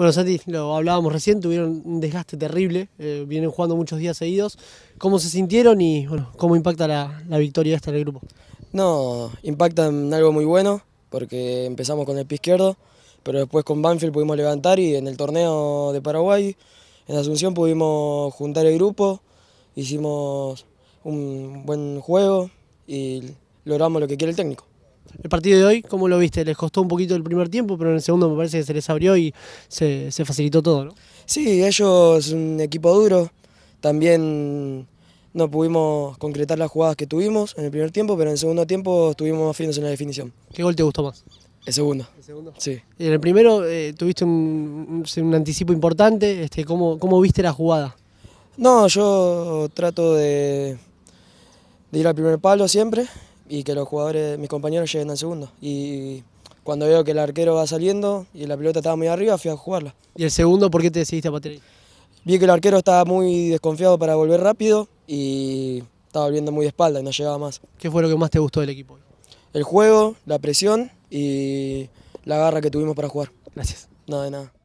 Bueno, Santi, lo hablábamos recién, tuvieron un desgaste terrible, eh, vienen jugando muchos días seguidos. ¿Cómo se sintieron y cómo impacta la, victoria esta en el grupo? No, impacta en algo muy bueno, porque empezamos con el pie izquierdo, pero después con Banfield pudimos levantar y en el torneo de Paraguay, en Asunción pudimos juntar el grupo, hicimos un buen juego y logramos lo que quiere el técnico. El partido de hoy, ¿cómo lo viste? Les costó un poquito el primer tiempo, pero en el segundo me parece que se les abrió y se, facilitó todo, ¿no? Sí, ellos un equipo duro. También no pudimos concretar las jugadas que tuvimos en el primer tiempo, pero en el segundo tiempo estuvimos más finos en la definición. ¿Qué gol te gustó más? El segundo. ¿El segundo? Sí. En el primero eh, tuviste un, anticipo importante. Este, ¿cómo, ¿Cómo viste la jugada? No, yo trato de ir al primer palo siempre y que los jugadores, mis compañeros lleguen al segundo. Y cuando veo que el arquero va saliendo y la pelota estaba muy arriba, fui a jugarla. ¿Y el segundo por qué te decidiste a patear Vi que el arquero estaba muy desconfiado para volver rápido y estaba volviendo muy de espalda y no llegaba más. ¿Qué fue lo que más te gustó del equipo? El juego, la presión y la garra que tuvimos para jugar. Gracias. Nada de nada.